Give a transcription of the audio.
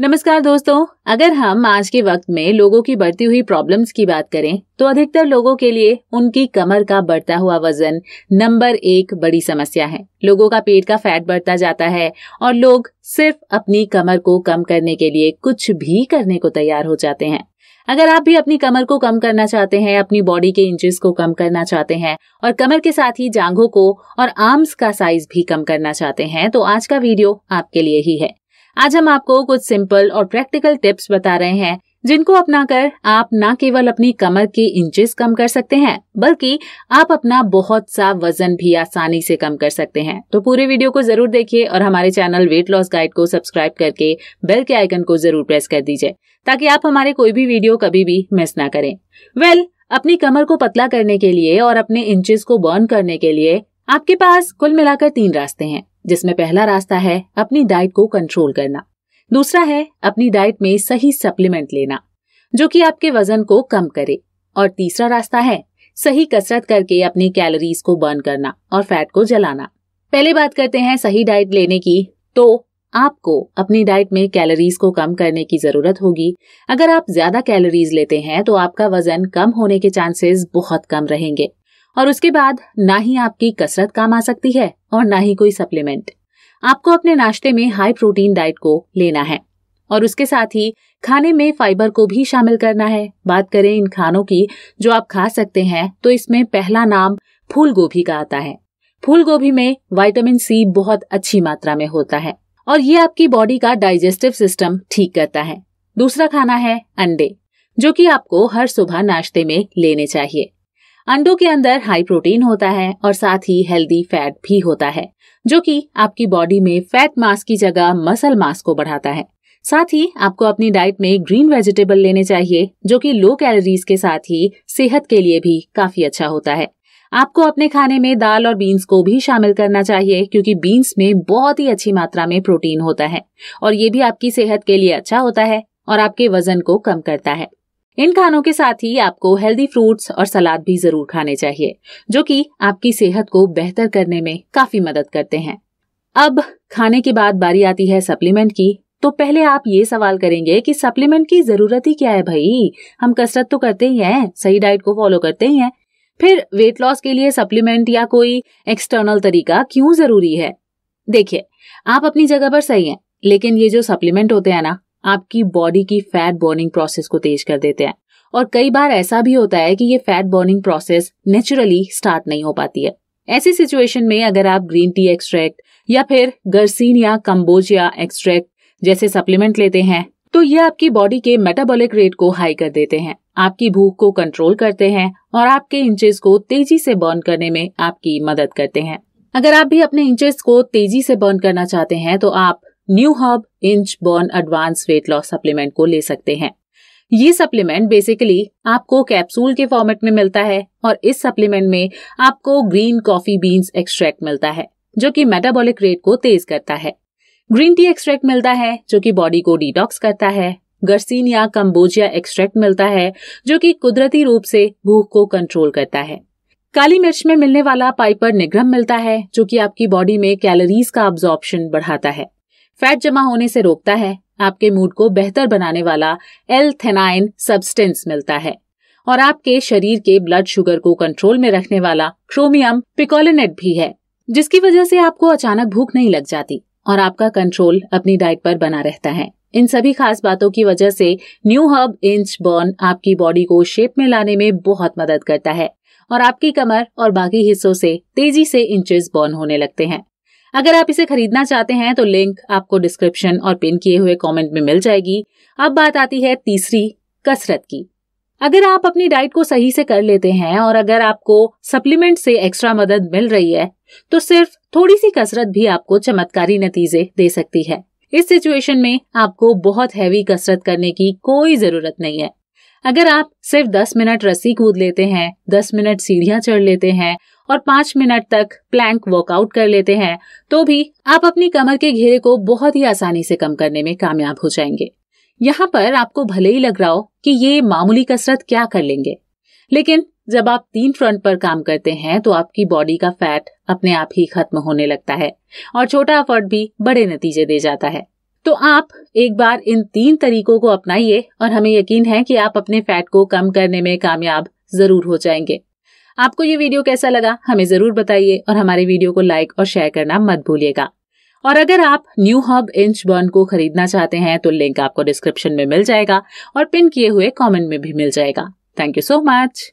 नमस्कार दोस्तों अगर हम आज के वक्त में लोगों की बढ़ती हुई प्रॉब्लम्स की बात करें तो अधिकतर लोगों के लिए उनकी कमर का बढ़ता हुआ वजन नंबर एक बड़ी समस्या है लोगों का पेट का फैट बढ़ता जाता है और लोग सिर्फ अपनी कमर को कम करने के लिए कुछ भी करने को तैयार हो जाते हैं अगर आप भी अपनी कमर को कम करना चाहते हैं अपनी बॉडी के इंचेस को कम करना चाहते हैं और कमर के साथ ही जांघों को और आर्म्स का साइज भी कम करना चाहते हैं तो आज का वीडियो आपके लिए ही है आज हम आपको कुछ सिंपल और प्रैक्टिकल टिप्स बता रहे हैं जिनको अपनाकर आप न केवल अपनी कमर के इंचेस कम कर सकते हैं बल्कि आप अपना बहुत सा वजन भी आसानी से कम कर सकते हैं तो पूरे वीडियो को जरूर देखिए और हमारे चैनल वेट लॉस गाइड को सब्सक्राइब करके बेल के आइकन को जरूर प्रेस कर दीजिए ताकि आप हमारे कोई भी वीडियो कभी भी मिस ना करें वेल well, अपनी कमर को पतला करने के लिए और अपने इंचेस को बर्न करने के लिए आपके पास कुल मिलाकर तीन रास्ते हैं जिसमें पहला रास्ता है अपनी डाइट को कंट्रोल करना दूसरा है अपनी डाइट में सही सप्लीमेंट लेना जो कि आपके वजन को कम करे और तीसरा रास्ता है सही कसरत करके अपनी कैलोरीज को बर्न करना और फैट को जलाना पहले बात करते हैं सही डाइट लेने की तो आपको अपनी डाइट में कैलोरीज को कम करने की जरूरत होगी अगर आप ज्यादा कैलोरीज लेते हैं तो आपका वजन कम होने के चांसेस बहुत कम रहेंगे और उसके बाद ना ही आपकी कसरत काम आ सकती है और ना ही कोई सप्लीमेंट आपको अपने नाश्ते में हाई प्रोटीन डाइट को लेना है और उसके साथ ही खाने में फाइबर को भी शामिल करना है बात करें इन खानों की जो आप खा सकते हैं तो इसमें पहला नाम फूल गोभी का आता है फूल गोभी में वाइटामिन सी बहुत अच्छी मात्रा में होता है और ये आपकी बॉडी का डाइजेस्टिव सिस्टम ठीक करता है दूसरा खाना है अंडे जो कि आपको हर सुबह नाश्ते में लेने चाहिए अंडों के अंदर हाई प्रोटीन होता है और साथ ही हेल्दी फैट भी होता है जो कि आपकी बॉडी में फैट मास की जगह मसल मास को बढ़ाता है साथ ही आपको अपनी डाइट में ग्रीन वेजिटेबल लेने चाहिए जो कि लो कैलोरीज के साथ ही सेहत के लिए भी काफी अच्छा होता है आपको अपने खाने में दाल और बीन्स को भी शामिल करना चाहिए क्योंकि बीन्स में बहुत ही अच्छी मात्रा में प्रोटीन होता है और ये भी आपकी सेहत के लिए अच्छा होता है और आपके वजन को कम करता है इन खानों के साथ ही आपको हेल्दी फ्रूट्स और सलाद भी जरूर खाने चाहिए जो कि आपकी सेहत को बेहतर करने में काफी मदद करते हैं अब खाने के बाद बारी आती है सप्लीमेंट की तो पहले आप ये सवाल करेंगे कि सप्लीमेंट की जरूरत ही क्या है भाई हम कसरत तो करते ही हैं सही डाइट को फॉलो करते ही हैं फिर वेट लॉस के लिए सप्लीमेंट या कोई एक्सटर्नल तरीका क्यों जरूरी है देखिए आप अपनी जगह पर सही हैं लेकिन ये जो सप्लीमेंट होते हैं ना आपकी बॉडी की फैट बर्निंग प्रोसेस को तेज कर देते हैं और कई बार ऐसा भी होता है कि ये fat burning process naturally start नहीं हो पाती है ऐसी सिचुएशन में अगर आप ग्रीन टी एक्सट्रैक्ट या फिर गर्सिन या कम्बोजिया एक्सट्रैक्ट जैसे सप्लीमेंट लेते हैं तो ये आपकी बॉडी के मेटाबॉलिक रेट को हाई कर देते हैं आपकी भूख को कंट्रोल करते हैं और आपके इंचेस को तेजी से बर्न करने में आपकी मदद करते हैं अगर आप भी अपने इंचेस को तेजी से बर्न करना चाहते हैं तो आप New Herb Inch Burn advance weight loss supplement को ले सकते हैं ये सप्लीमेंट बेसिकली आपको कैप्सूल के फॉर्मेट में मिलता है और इस सप्लीमेंट में आपको ग्रीन कॉफी बीन्स एक्सट्रैक्ट मिलता है जो कि मेटाबॉलिक रेट को तेज करता है ग्रीन टी एक्सट्रैक्ट मिलता है जो कि बॉडी को डिटॉक्स करता है गर्सिन या कम्बोजिया एक्सट्रैक्ट मिलता है जो कि कुदरती रूप से भूख को कंट्रोल करता है काली मिर्च में मिलने वाला पाइपर निग्रम मिलता है जो कि आपकी बॉडी में कैलोरीज का ऑब्जॉर्प्शन बढ़ाता है फैट जमा होने से रोकता है आपके मूड को बेहतर बनाने वाला एल थेनाइन सब्सटेंस मिलता है और आपके शरीर के ब्लड शुगर को कंट्रोल में रखने वाला क्रोमियम पिकोलिनेट भी है जिसकी वजह से आपको अचानक भूख नहीं लग जाती और आपका कंट्रोल अपनी डाइट पर बना रहता है इन सभी खास बातों की वजह से न्यू हर्ब इंच बर्न आपकी बॉडी को शेप में लाने में बहुत मदद करता है और आपकी कमर और बाकी हिस्सों से तेजी से इंचेस बर्न होने लगते हैं अगर आप इसे खरीदना चाहते हैं तो लिंक आपको डिस्क्रिप्शन और पिन किए हुए कमेंट में मिल जाएगी अब बात आती है तीसरी कसरत की अगर आप अपनी डाइट को सही से कर लेते हैं और अगर आपको सप्लीमेंट से एक्स्ट्रा मदद मिल रही है तो सिर्फ थोड़ी सी कसरत भी आपको चमत्कारी नतीजे दे सकती है इस सिचुएशन में आपको बहुत हैवी कसरत करने की कोई जरूरत नहीं है अगर आप सिर्फ दस मिनट रस्सी कूद लेते हैं दस मिनट सीढ़ियां चढ़ लेते हैं और पांच मिनट तक प्लैंक वर्कआउट कर लेते हैं तो भी आप अपनी कमर के घेरे को बहुत ही आसानी से कम करने में कामयाब हो जाएंगे यहाँ पर आपको भले ही लग रहा हो कि ये मामूली कसरत क्या कर लेंगे लेकिन जब आप तीन फ्रंट पर काम करते हैं तो आपकी बॉडी का फैट अपने आप ही खत्म होने लगता है और छोटा एफर्ट भी बड़े नतीजे दे जाता है तो आप एक बार इन तीन तरीकों को अपनाइए और हमें यकीन है कि आप अपने फैट को कम करने में कामयाब जरूर हो जाएंगे आपको ये वीडियो कैसा लगा हमें जरूर बताइए और हमारे वीडियो को लाइक और शेयर करना मत भूलिएगा और अगर आप न्यू हब इंच बर्न को खरीदना चाहते हैं तो लिंक आपको डिस्क्रिप्शन में मिल जाएगा और पिन किए हुए कमेंट में भी मिल जाएगा थैंक यू सो मच